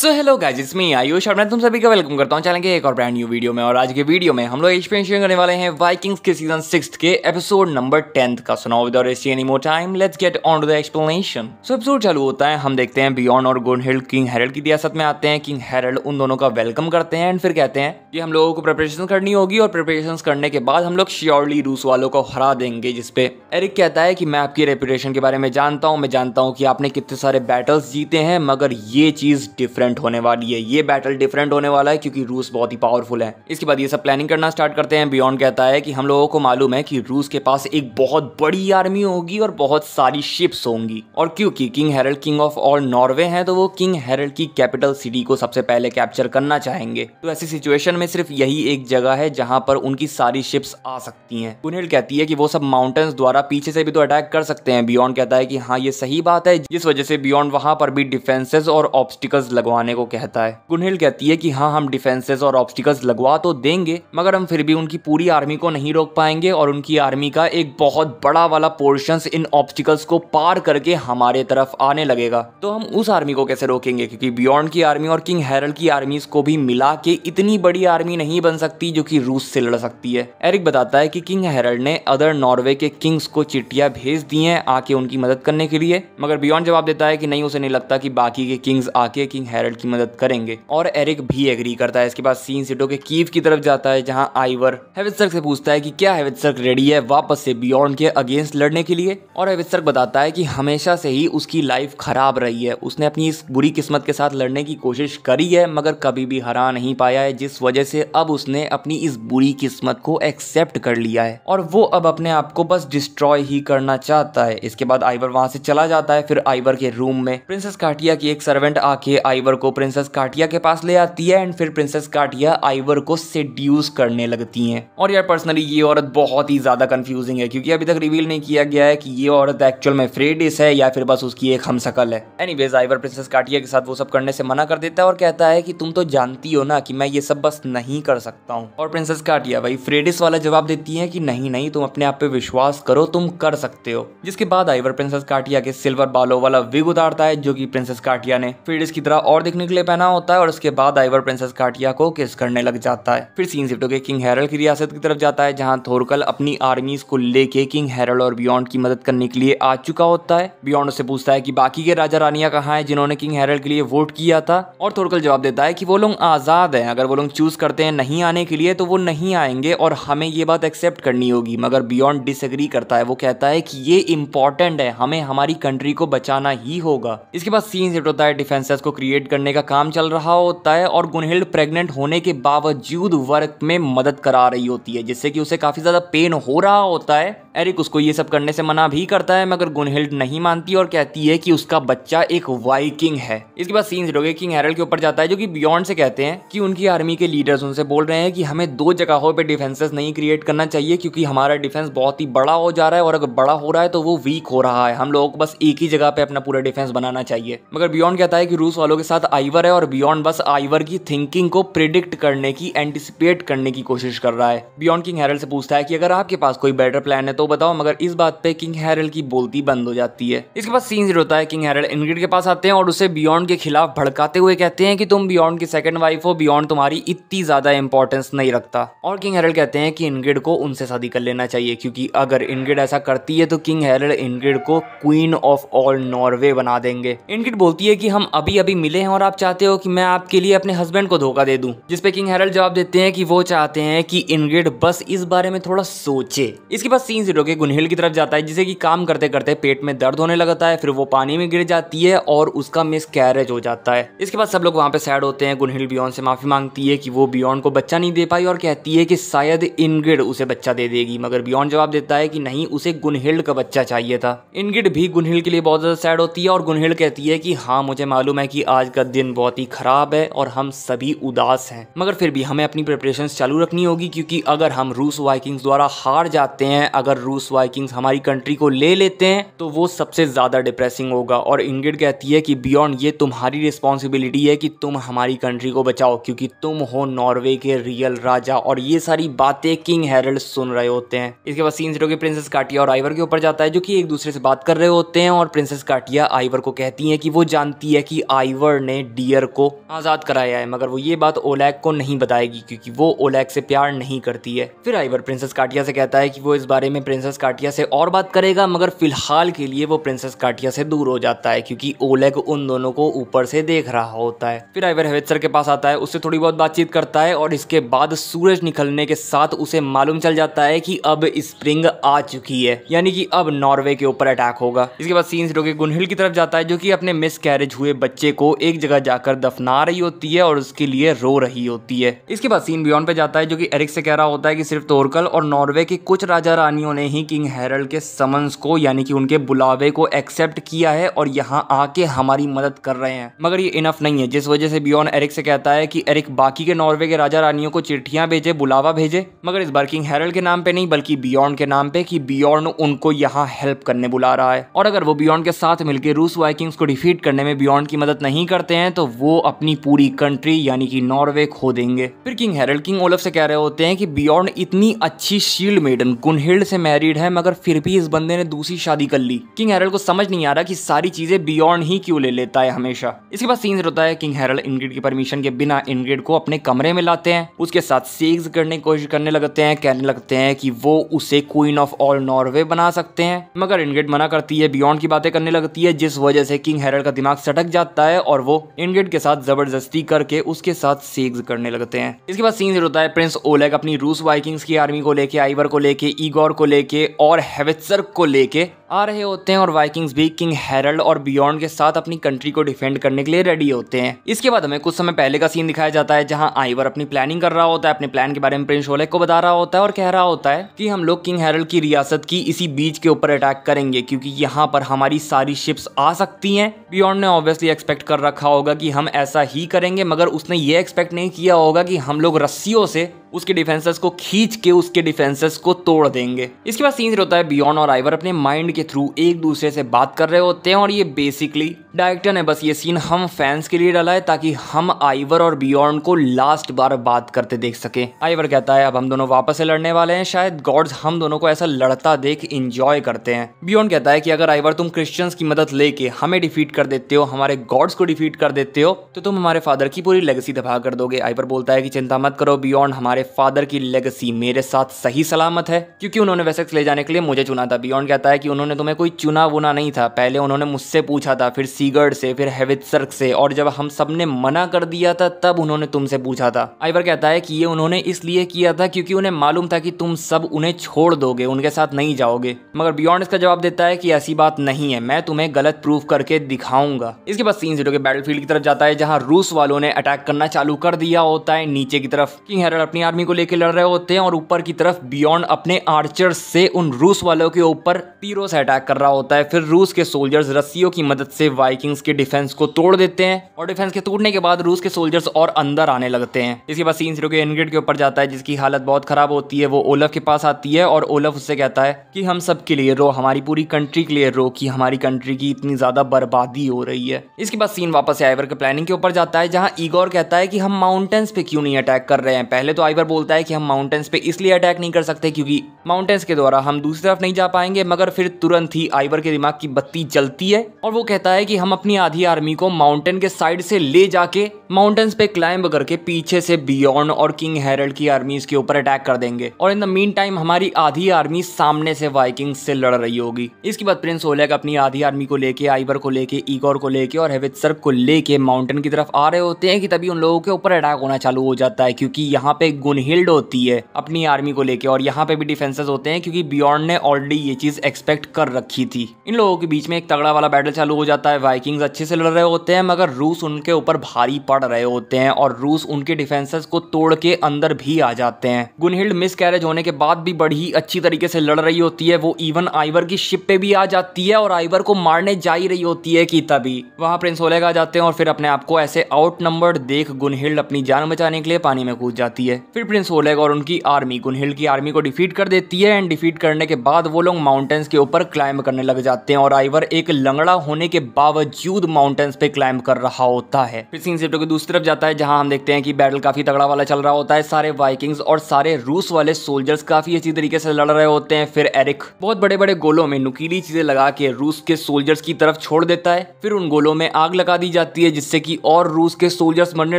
so hello guys इसमें मी आयुष और मैं तुम सभी का वेलकम करता हूँ चलेंगे एक और ब्रांड न्यू वीडियो में और आज के वीडियो में हम लोग एक्सपीरियंस शेयर करने वाले हैं वाइकिंग्स के सीजन सिक्स के एपिसोड नंबर टेंथ का सुनाओ विदाउट एसी any more time let's get on to the explanation so episode चालू होता है हम देखते हैं बियॉन्ड और गुनहिल्ड किंग हेरल्ड की रियासत में आते हैं किंग हेरल्ड उन दोनों का वेलकम करते हैं एंड फिर कहते हैं कि हम लोगों को प्रिपरेशन करनी होगी और प्रिपरेशन करने के बाद हम लोग श्योरली रूस वालों को हरा देंगे जिसपे एरिक कहता है कि मैं आपकी रेपुटेशन के बारे में जानता हूँ मैं जानता हूँ कि आपने कितने सारे बैटल्स जीते हैं मगर ये चीज डिफरेंट डिफरेंट होने वाली है ये बैटल डिफरेंट होने वाला है क्योंकि रूस बहुत ही पावरफुल है इसके बाद ये सब प्लानिंग करना स्टार्ट करते हैं बियॉन्ड कहता है कि हम लोगों को मालूम है कि रूस के पास एक बहुत बड़ी आर्मी होगी और बहुत सारी शिप्स होंगी और क्योंकि king Harald king of all Norway है तो वो किंग हेरल्ड की कैपिटल सिटी को सबसे पहले कैप्चर करना चाहेंगे तो ऐसी सिचुएशन में सिर्फ यही एक जगह है जहां पर उनकी सारी शिप्स आ सकती है गुनेल कहती है कि वो सब माउंटेन्स द्वारा पीछे से भी तो अटैक कर सकते हैं बियॉन्ड कहता है कि हाँ ये सही बात है जिस वजह से बियॉन्ड वहां पर भी डिफेंसेस और ऑब्स्टिकल्स लगवा लगवाने को कहता है गुनहिल कहती है कि हाँ हम डिफेंसेस और ऑब्स्टिकल्स लगवा तो देंगे मगर हम फिर भी उनकी पूरी आर्मी को नहीं रोक पाएंगे और उनकी आर्मी का एक बहुत बड़ा वाला पोर्शन इन ऑब्स्टिकल्स को पार करके हमारे तरफ आने लगेगा तो हम उस आर्मी को कैसे रोकेंगे क्योंकि बियॉन्ड की आर्मी और किंग हेरल की आर्मी को भी मिला के इतनी बड़ी आर्मी नहीं बन सकती जो की रूस से लड़ सकती है एरिक बताता है की किंग हैरल ने अदर नॉर्वे के किंग्स को चिट्ठियां भेज दी है आके उनकी मदद करने के लिए मगर बियॉन्ड जवाब देता है कि नहीं उसे नहीं लगता कि बाकी के किंग्स आके किंग हैरल हैरल्ड की मदद करेंगे और एरिक भी एग्री करता है इसके बाद सीन सिटो के कीव की तरफ जाता है जहाँ आइवर हेवित्सर्क से पूछता है की क्या हेवित्सर्क रेडी है वापस से बियॉन्ड के अगेंस्ट लड़ने के लिए और हेवित्सर्क बताता है की हमेशा से ही उसकी लाइफ खराब रही है उसने अपनी इस बुरी किस्मत के साथ लड़ने की कोशिश करी है मगर कभी भी हरा नहीं पाया है जिस वजह से अब उसने अपनी इस बुरी किस्मत को एक्सेप्ट कर लिया है और वो अब अपने आप को बस डिस्ट्रॉय ही करना चाहता है इसके बाद आइवर वहां से चला जाता है फिर आइवर के रूम में प्रिंसेस काटिया की एक सर्वेंट आके आइवर आइवर को प्रिंसेस काटिया के पास ले आती है एंड फिर प्रिंसेस काटिया आइवर को सेड्यूस करने लगती हैं और यार पर्सनली ये औरत बहुत ही ज़्यादा कंफ्यूजिंग है क्योंकि अभी तक रिवील नहीं किया गया है कि ये औरत एक्चुअल में फ्रेडिस है या फिर बस उसकी एक हमसकल है एनी आइवर प्रिंसेस काटिया के साथ वो सब करने से मना कर देता है और कहता है कि तुम तो जानती हो ना कि मैं ये सब बस नहीं कर सकता हूँ और प्रिंसेस काटिया भाई फ्रेडिस वाला जवाब देती है कि नहीं नहीं तुम अपने आप पे विश्वास करो तुम कर सकते हो जिसके बाद आइवर प्रिंसेस काटिया के सिल्वर बालों वाला विग उतारता है जो कि प्रिंसेस काटिया ने फ्रेडिस की तरह और और दिखने के लिए पहना होता है और उसके बाद आइवर प्रिंसेस काटिया को किस करने लग जाता है फिर सीन सिफ्ट होकर किंग हेरल की रियासत की तरफ जाता है जहाँ थोरकल अपनी आर्मीज को लेके किंग हेरल और बियॉन्ड की मदद करने के लिए आ चुका होता है बियॉन्ड उसे पूछता है की बाकी के राजा रानिया कहाँ है जिन्होंने किंग हेरल के लिए वोट किया था और थोरकल जवाब देता है की वो लोग आजाद है अगर वो लोग चूज करते हैं नहीं आने के लिए तो वो नहीं आएंगे और हमें ये बात एक्सेप्ट करनी होगी मगर बियॉन्ड डिसग्री करता है वो कहता है कि ये इम्पॉर्टेंट है हमें हमारी कंट्री को बचाना ही होगा इसके बाद सीन सिफ्ट होता है डिफेंसेस को क्रिएट करने का काम चल रहा होता है और गुनहिल्ड प्रेग्नेंट होने के बावजूद वर्क में मदद करा रही होती है जिससे कि उसे काफ़ी ज़्यादा पेन हो रहा होता है एरिक उसको ये सब करने से मना भी करता है मगर गुनहिल्ड नहीं मानती और कहती है कि उसका बच्चा एक वाइकिंग है इसके बाद सीन रोगे किंग हैरल्ड के ऊपर जाता है जो कि बियॉन्ड से कहते हैं कि उनकी आर्मी के लीडर्स उनसे बोल रहे हैं कि हमें दो जगहों पर डिफेंसेस नहीं क्रिएट करना चाहिए क्योंकि हमारा डिफेंस बहुत ही बड़ा हो जा रहा है और अगर बड़ा हो रहा है तो वो वीक हो रहा है हम लोगों को बस एक ही जगह पे अपना पूरा डिफेंस बनाना चाहिए मगर बियॉन्ड कहता है कि रूस वालों के साथ आइवर है और बियॉन्ड बस आइवर की थिंकिंग को प्रिडिक्ट करने की एंटिसिपेट करने की कोशिश कर रहा है बियॉन्ड किंग हैरल से पूछता है कि अगर आपके पास कोई बेटर प्लान है तो तो बताओ मगर इस बात पे किंग हैरल की बोलती बंद हो जाती है इसके बाद सीन जीरो होता है किंग हैरल इनग्रिड के पास आते हैं और उसे बियॉन्ड के खिलाफ भड़काते हुए कहते हैं कि तुम बियॉन्ड की सेकंड वाइफ हो बियॉन्ड तुम्हारी इतनी ज्यादा इंपॉर्टेंस नहीं रखता और किंग हैरल कहते हैं कि इनग्रिड को उनसे शादी कर लेना चाहिए क्योंकि अगर इनग्रिड ऐसा करती है तो किंग हैरल इनग्रिड को क्वीन ऑफ ऑल नॉर्वे बना देंगे इनग्रिड बोलती है कि हम अभी अभी मिले हैं और आप चाहते हो कि मैं आपके लिए अपने हस्बैंड को धोखा दे दूं जिसपे किंग हैरल जवाब देते हैं कि वो चाहते हैं कि इनग्रिड बस इस बारे में थोड़ा सोचे इसके बाद सीन फिर होकर गुनहेल की तरफ जाता है जिसे कि काम करते करते पेट में दर्द होने लगता है फिर वो पानी में गिर जाती है और उसका मिस कैरेज हो जाता है इसके बाद सब लोग वहाँ पे सैड होते हैं गुनहिल बियॉन से माफी मांगती है कि वो बियॉन को बच्चा नहीं दे पाई और कहती है कि शायद इनगिड उसे बच्चा दे देगी मगर बियॉन जवाब देता है कि नहीं उसे गुनहिल का बच्चा चाहिए था इनगिड भी गुनहिल के लिए बहुत ज्यादा सैड होती है और गुनहिल कहती है कि हाँ मुझे मालूम है कि आज का दिन बहुत ही खराब है और हम सभी उदास हैं मगर फिर भी हमें अपनी प्रिपरेशन चालू रखनी होगी क्योंकि अगर हम रूस वाइकिंग्स द्वारा हार जाते हैं अगर रूस वाइकिंग्स हमारी कंट्री को ले लेते हैं तो वो सबसे ज़्यादा डिप्रेसिंग होगा और इंगिड कहती है कि बियॉन्ड ये तुम्हारी रिस्पॉन्सिबिलिटी है कि तुम हमारी कंट्री को बचाओ क्योंकि तुम हो नॉर्वे के रियल राजा और ये सारी बातें किंग हेरल्ड सुन रहे होते हैं इसके बाद सीन जीरो प्रिंसेस काटिया और आइवर के ऊपर जाता है जो की एक दूसरे से बात कर रहे होते हैं और प्रिंसेस काटिया आइवर को कहती है कि वो जानती है कि आइवर ने डियर को आज़ाद कराया है मगर वो ये बात ओलैक को नहीं बताएगी क्योंकि वो ओलैक से प्यार नहीं करती है फिर आइवर प्रिंसेस काटिया से कहता है कि वो इस बारे में प्रिंसेस काटिया से और बात करेगा मगर फिलहाल के लिए वो प्रिंसेस काटिया से दूर हो जाता है क्योंकि ओलेग उन दोनों को ऊपर से देख रहा होता है फिर आइवर हेवेत्सर के पास आता है उससे थोड़ी बहुत बातचीत करता है और इसके बाद सूरज निकलने के साथ उसे मालूम चल जाता है की अब स्प्रिंग आ चुकी है यानी की अब नॉर्वे के ऊपर अटैक होगा इसके बाद सीन रोके गुनहिल की तरफ जाता है जो की अपने मिस कैरेज हुए बच्चे को एक जगह जाकर दफना रही होती है और उसके लिए रो रही होती है इसके बाद सीन बियॉन्ड पे जाता है जो कि एरिक से कह रहा होता है कि सिर्फ तोरकल और नॉर्वे के कुछ राजा रानियों ने ने ही किंग हैरल्ड के समन्स को यानी कि उनके बुलावे को एक्सेप्ट किया है और यहाँ आके हमारी मदद कर रहे हैं मगर ये इनफ नहीं है जिस वजह से बियॉन एरिक से कहता है कि एरिक बाकी के नॉर्वे के राजा रानियों को चिट्ठियां भेजे बुलावा भेजे मगर इस बार किंग हैरल्ड के नाम पे नहीं बल्कि बियॉन्ड के नाम पे कि बियॉन्ड उनको यहाँ हेल्प करने बुला रहा है और अगर वो बियॉन्ड के साथ मिलकर रूस वाइकिंग्स को डिफीट करने में बियॉन्ड की मदद नहीं करते हैं तो वो अपनी पूरी कंट्री यानी कि नॉर्वे खो देंगे फिर किंग हैरल्ड किंग ओलफ से कह रहे होते हैं कि बियॉन्ड इतनी अच्छी शील्ड मेडन गुनहिल्ड से मैरिड है मगर फिर भी इस बंदे ने दूसरी शादी कर ली किंग हेरल को समझ नहीं आ रहा कि सारी चीजें बियॉन्ड ही क्यों ले लेता है हमेशा इसके बाद सीन्स होता है किंग हेरल इनग्रिड की परमिशन के बिना इनग्रिड को अपने कमरे में लाते हैं उसके साथ सेक्स करने की कोशिश करने लगते हैं कहने लगते हैं कि वो उसे क्वीन ऑफ ऑल नॉर्वे बना सकते हैं मगर इनग्रिड मना करती है बियॉन्ड की बातें करने लगती है जिस वजह से किंग हेरल का दिमाग सटक जाता है और वो इनग्रिड के साथ जबरदस्ती करके उसके साथ सेक्स करने लगते हैं इसके बाद सीन होता है प्रिंस ओलेग अपनी रूस वाइकिंग्स की आर्मी को लेके आइवर को लेके ईगोर को लेके और हैवित्सर को लेके आ रहे होते हैं और वाइकिंग्स भी किंग हेरल्ड और बियॉन्ड के साथ अपनी कंट्री को डिफेंड करने के लिए रेडी होते हैं इसके बाद हमें कुछ समय पहले का सीन दिखाया जाता है जहां आईवर अपनी प्लानिंग कर रहा होता है अपने प्लान के बारे में प्रिंस ओलेक को बता रहा होता है और कह रहा होता है कि हम लोग किंग हेरल्ड की रियासत की इसी बीच के ऊपर अटैक करेंगे क्योंकि यहाँ पर हमारी सारी शिप्स आ सकती है बियॉन्ड ने ऑब्वियसली एक्सपेक्ट कर रखा होगा कि हम ऐसा ही करेंगे मगर उसने ये एक्सपेक्ट नहीं किया होगा कि हम लोग रस्सियों से उसके डिफेंसेस को खींच के उसके डिफेंसेस को तोड़ देंगे इसके बाद सीन होता है बियॉन्ड और आईवर अपने माइंड के के थ्रू एक दूसरे से बात कर रहे होते हैं और ये बेसिकली डायरेक्टर ने बस ये सीन हम फैंस के लिए डाला है ताकि हम आइवर और बियॉन्ड को लास्ट बार बात करते देख सके आइवर कहता है अब हम दोनों वापस से लड़ने वाले हैं शायद गॉड्स हम दोनों को ऐसा लड़ता देख इंजॉय करते हैं बियॉन्ड कहता है कि अगर आइवर तुम क्रिश्चियंस की मदद लेके हमें डिफीट कर देते हो हमारे गॉड्स को डिफीट कर देते हो तो तुम हमारे फादर की पूरी लेगेसी दबा कर दोगे आइवर बोलता है कि चिंता मत करो बियॉन्ड हमारे फादर की लेगेसी मेरे साथ सही सलामत है क्योंकि उन्होंने वैसे ले जाने के लिए मुझे चुना था बियॉन्ड कहता है कि उन्होंने उन्होंने तो मैं कोई चुना वुना नहीं था पहले उन्होंने मुझसे पूछा था फिर सीगर्ड से फिर सर्क से और जब हम सब ने मना कर दिया था तब उन्होंने तुमसे पूछा था आइवर कहता है कि ये उन्होंने इसलिए किया था क्योंकि उन्हें मालूम था कि तुम सब उन्हें छोड़ दोगे उनके साथ नहीं जाओगे मगर बियॉन्ड इसका जवाब देता है कि ऐसी बात नहीं है मैं तुम्हें गलत प्रूफ करके दिखाऊंगा इसके बाद सीन जीरो के बैटल की तरफ जाता है जहाँ रूस वालों ने अटैक करना चालू कर दिया होता है नीचे की तरफ किंग हेरल्ड अपनी आर्मी को लेकर लड़ रहे होते हैं और ऊपर की तरफ बियॉन्ड अपने आर्चर से उन रूस वालों के ऊपर तीरों से अटैक कर रहा होता है फिर रूस के सोल्जर्स रस्सियों की मदद से वाइकिंग्स के डिफेंस को तोड़ देते हैं और डिफेंस के टूटने के बाद रूस के सोल्जर्स और अंदर आने लगते हैं इसके बाद सीन के एनग्रेड के ऊपर जाता है जिसकी हालत बहुत खराब होती है वो ओलफ के पास आती है और ओलफ उससे कहता है कि हम सब के लिए रो हमारी पूरी कंट्री के लिए रो कि हमारी कंट्री की इतनी ज्यादा बर्बादी हो रही है इसके बाद सीन वापस आइवर के प्लानिंग के ऊपर जाता है जहाँ ईगोर कहता है कि हम माउंटेन्स पे क्यों नहीं अटैक कर रहे हैं पहले तो आइवर बोलता है कि हम माउंटेन्स पे इसलिए अटैक नहीं कर सकते क्योंकि माउंटेन्स के द्वारा हम दूसरी तरफ नहीं जा पाएंगे मगर फिर तुरंत ही आइवर के दिमाग की बत्ती जलती है और वो कहता है कि हम अपनी आधी आर्मी को माउंटेन के साइड से ले जाके माउंटेन्स पे क्लाइंब करके पीछे से बियॉन्ड और किंग हेरल्ड की आर्मीज के ऊपर अटैक कर देंगे और इन द मीन टाइम हमारी आधी आर्मी सामने से वाइकिंग से लड़ रही होगी इसके बाद प्रिंस ओलेग अपनी आधी आर्मी को लेके आइबर को लेके ईगोर को लेके और हेवित को लेके माउंटेन की तरफ आ रहे होते हैं कि तभी उन लोगों के ऊपर अटैक होना चालू हो जाता है क्योंकि यहाँ पे गुनहिल्ड होती है अपनी आर्मी को लेके और यहाँ पे भी डिफेंसेस होते हैं क्योंकि बियॉन्ड ने ऑलरेडी ये चीज एक्सपेक्ट कर रखी थी इन लोगों के बीच में एक तगड़ा वाला बैटल चालू हो जाता है वाइकिंग्स अच्छे से लड़ रहे होते हैं मगर रूस उनके ऊपर भारी पड़ पड़ रहे होते हैं और रूस उनके डिफेंसेस को तोड़ के अंदर भी आ जाते हैं गुनहिल्ड मिस कैरेज होने के बाद भी बड़ी अच्छी तरीके से लड़ रही होती है वो इवन आइवर की शिप पे भी आ जाती है और आइवर को मारने जा ही रही होती है की तभी वहां प्रिंस ओलेग आ जाते हैं और फिर अपने आप को ऐसे आउट नंबर देख गुनहिल्ड अपनी जान बचाने के लिए पानी में कूद जाती है फिर प्रिंस ओलेग और उनकी आर्मी गुनहिल्ड की आर्मी को डिफीट कर देती है एंड डिफीट करने के बाद वो लोग माउंटेन्स के ऊपर क्लाइंब करने लग जाते हैं और आइवर एक लंगड़ा होने के बावजूद माउंटेन्स पे क्लाइंब कर रहा होता है फिर सीन के दूसरी तरफ जाता है जहां हम देखते हैं कि बैटल काफ़ी तगड़ा वाला चल रहा होता है सारे वाइकिंग्स और सारे रूस वाले सोल्जर्स काफ़ी अच्छी तरीके से लड़ रहे होते हैं फिर एरिक बहुत बड़े बड़े गोलों में नुकीली चीज़ें लगा के रूस के सोल्जर्स की तरफ छोड़ देता है फिर उन गोलों में आग लगा दी जाती है जिससे की और रूस के सोल्जर्स मरने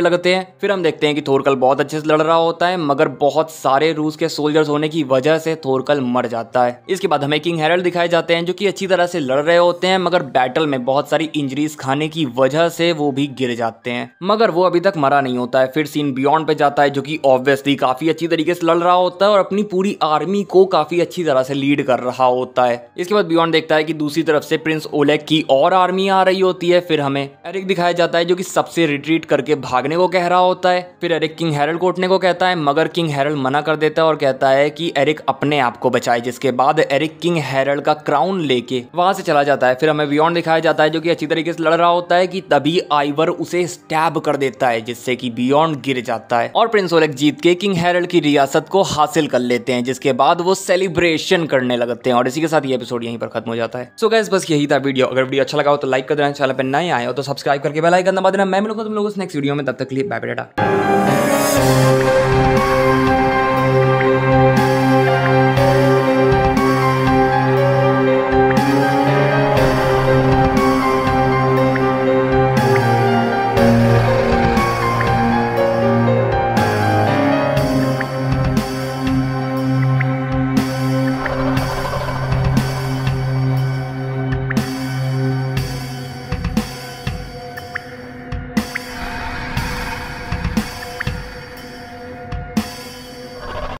लगते हैं फिर हम देखते हैं कि थोरकल बहुत अच्छे से लड़ रहा होता है मगर बहुत सारे रूस के सोल्जर्स होने की वजह से थोरकल मर जाता है इसके बाद हमें किंग हेरल्ड दिखाए जाते हैं जो की अच्छी तरह से लड़ रहे होते हैं मगर बैटल में बहुत सारी इंजरीज खाने की वजह से वो भी गिर जाते हैं मगर वो अभी तक मरा नहीं होता है फिर सीन बियॉन्ड पे जाता है जो कि ऑब्वियसली काफ़ी अच्छी तरीके से लड़ रहा होता है और अपनी पूरी आर्मी को काफ़ी अच्छी तरह से लीड कर रहा होता है इसके बाद बियॉन्ड देखता है कि दूसरी तरफ से प्रिंस ओलेग की और आर्मी आ रही होती है फिर हमें एरिक दिखाया जाता है जो की सबसे रिट्रीट करके भागने को कह रहा होता है फिर एरिक किंग हैरल्ड को उठने को कहता है मगर किंग हैरल्ड मना कर देता है और कहता है कि एरिक अपने आप को बचाए जिसके बाद एरिक किंग हैरल्ड का क्राउन लेके वहां से चला जाता है फिर हमें बियॉन्ड दिखाया जाता है जो कि अच्छी तरीके से लड़ रहा होता है कि तभी आइवर उसे स्टैब कर देता है जिससे कि बियॉन्ड गिर जाता है और प्रिंस ओलेक जीत के किंग हेरल्ड की रियासत को हासिल कर लेते हैं जिसके बाद वो सेलिब्रेशन करने लगते हैं और इसी के साथ ये एपिसोड यहीं पर खत्म हो जाता है सो गैस बस यही था वीडियो अगर वीडियो अच्छा लगा हो तो लाइक कर देना चैनल पर नए आए तो सब्सक्राइब करके बेल आइकन दबा देना मैं मिलूंगा तुम लोगों से नेक्स्ट वीडियो में तब तक लिए बाय बेटा